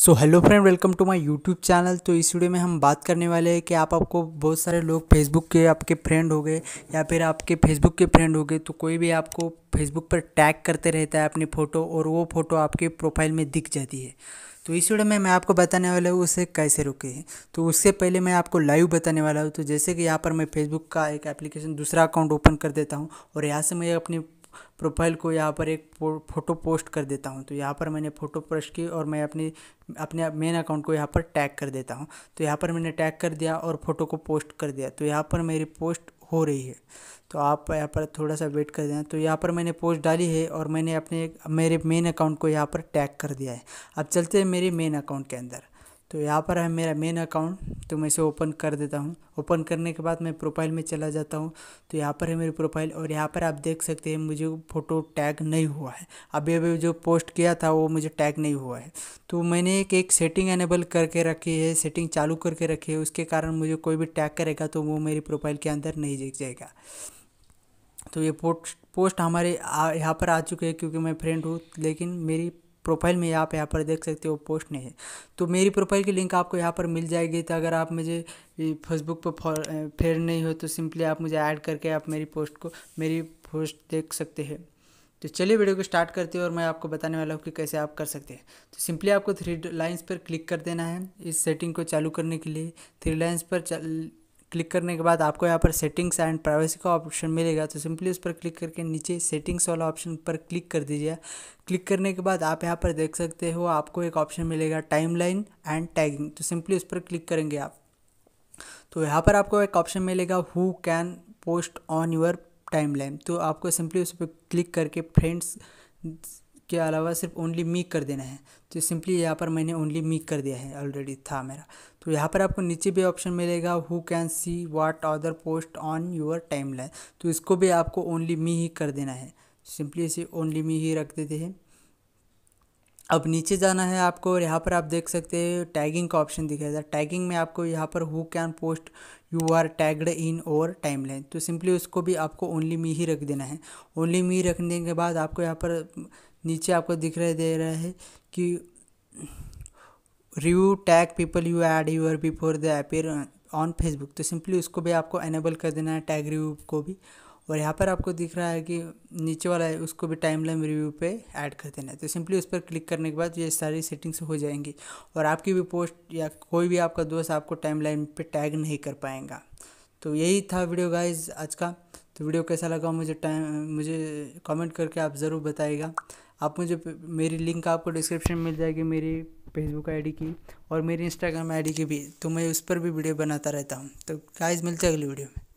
so hello friend welcome to my YouTube channel तो इस video में हम बात करने वाले हैं कि आप आपको बहुत सारे लोग फेसबुक के आपके फ्रेंड हो गए या फिर आपके फेसबुक के फ्रेंड हो गए तो कोई भी आपको फेसबुक पर टैग करते रहता है अपनी फ़ोटो और वो फ़ोटो आपके प्रोफाइल में दिख जाती है तो इस वीडियो में मैं आपको बताने वाला हूँ उसे कैसे हैं तो उससे पहले मैं आपको लाइव बताने वाला हूँ तो जैसे कि यहाँ पर मैं फेसबुक का एक एप्लीकेशन दूसरा अकाउंट ओपन कर देता हूँ और यहाँ से मैं अपनी प्रोफाइल को यहाँ पर एक फ़ोटो पोस्ट कर देता हूँ तो यहाँ पर मैंने फ़ोटो पोस्ट की और मैं अपनी अपने मेन अकाउंट को यहाँ पर टैग कर देता हूँ तो यहाँ पर मैंने टैग कर दिया और फ़ोटो को पोस्ट कर दिया तो यहाँ पर मेरी पोस्ट हो रही है तो आप यहाँ पर थोड़ा सा वेट कर दें तो यहाँ पर मैंने पोस्ट डाली है और मैंने अपने मेरे मेन अकाउंट को यहाँ पर टैग कर दिया है अब चलते हैं मेरे मेन अकाउंट के अंदर तो यहाँ पर है मेरा मेन अकाउंट तो मैं इसे ओपन कर देता हूँ ओपन करने के बाद मैं प्रोफाइल में चला जाता हूँ तो यहाँ पर है मेरी प्रोफाइल और यहाँ पर आप देख सकते हैं मुझे फ़ोटो टैग नहीं हुआ है अभी अभी जो पोस्ट किया था वो मुझे टैग नहीं हुआ है तो मैंने एक एक सेटिंग एनेबल करके रखी है सेटिंग चालू करके रखी है उसके कारण मुझे कोई भी टैग करेगा तो वो मेरी प्रोफाइल के अंदर नहीं दिख जाएगा तो ये पोस्ट पोस्ट हमारे यहाँ पर आ चुके हैं क्योंकि मैं फ्रेंड हूँ लेकिन मेरी प्रोफाइल में आप यहाँ पर देख सकते हो पोस्ट नहीं है तो मेरी प्रोफाइल की लिंक आपको यहाँ पर मिल जाएगी तो अगर आप मुझे फेसबुक पर फेर नहीं हो तो सिंपली आप मुझे ऐड करके आप मेरी पोस्ट को मेरी पोस्ट देख सकते हैं तो चलिए वीडियो को स्टार्ट करते हैं और मैं आपको बताने वाला हूँ कि कैसे आप कर सकते हैं तो सिंपली आपको थ्री लाइंस पर क्लिक कर देना है इस सेटिंग को चालू करने के लिए थ्री लाइंस पर क्लिक करने के बाद आपको यहाँ पर सेटिंग्स एंड प्राइवेसी का ऑप्शन मिलेगा तो सिंपली उस पर क्लिक करके नीचे सेटिंग्स वाला ऑप्शन पर क्लिक कर दीजिए क्लिक करने के बाद आप यहाँ पर देख सकते हो आपको एक ऑप्शन मिलेगा टाइमलाइन एंड टैगिंग तो सिंपली उस पर क्लिक करेंगे आप तो यहाँ पर आपको एक ऑप्शन मिलेगा who can post on your timeline तो आपको सिंपली उस पर क्लिक करके फ्रेंड्स के अलावा सिर्फ ओनली मी कर देना है तो सिंपली यहाँ पर मैंने ओनली मी कर दिया है ऑलरेडी था मेरा तो यहाँ पर आपको नीचे भी ऑप्शन मिलेगा who can see what other post on your timeline तो इसको भी आपको ओनली मी ही कर देना है सिंपली इसे ओनली मी ही रख देते हैं अब नीचे जाना है आपको और यहाँ पर आप देख सकते हैं टैगिंग का ऑप्शन दिखाएगा टैगिंग में आपको यहाँ पर who can post you are tagged in over timeline तो सिंपली उसको भी आपको ओनली मी ही रख देना है ओनली मी रखने के बाद आपको यहाँ पर नीचे आपको दिख रहा दे रहा है कि review tag people you add your before the appear on Facebook तो सिंपली उसको भी आपको एनेबल कर देना है टैग रिव्यू को भी और यहाँ पर आपको दिख रहा है कि नीचे वाला है उसको भी टाइम लाइन रिव्यू पे ऐड कर देना है तो सिंपली उस पर क्लिक करने के बाद ये सारी सेटिंग्स हो जाएंगी और आपकी भी पोस्ट या कोई भी आपका दोस्त आपको टाइम लाइन पर टैग नहीं कर पाएगा तो यही था वीडियो गाइज आज का तो वीडियो कैसा लगा मुझे टाइम मुझे कमेंट करके आप ज़रूर बताएगा आप मुझे मेरी लिंक आपको डिस्क्रिप्शन में मिल जाएगी मेरी फेसबुक आईडी की और मेरी इंस्टाग्राम आईडी की भी तो मैं उस पर भी वीडियो बनाता रहता हूँ तो गाइस मिलते हैं अगली वीडियो में